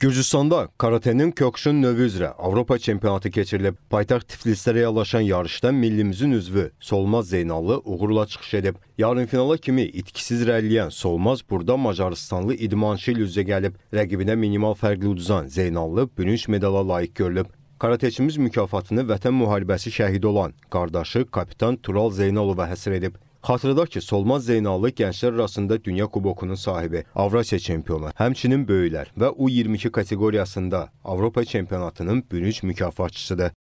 Gürcüstanda karatenin kökşün növü üzrə Avropa çempionatı keçirilib. Paytaxt Tiflisdə reallaşan yarışda millimizin üzvü Solmaz Zeynallı uğurla çıxış edib. Yarın finala kimi itkisiz rəlləyən Solmaz burada Macaristanlı idmançı ilə üzə gəlib. Rəqibinə minimal fərqli uduzan Zeynallı bürünc medala layiq görülüb. Karateçimiz mükafatını vətən müharibəsi şəhidi olan qardaşı kapitan Tural Zeynalova həsr edib. Xatırladaq ki, Solmaz Zeynalı gənclər arasında Dünya Kubokunun sahibi, Avrasiya çempionu, həmçinin böyüklər və U22 kateqoriyasında Avropa çempionatının bürünc mükafatçısıdır.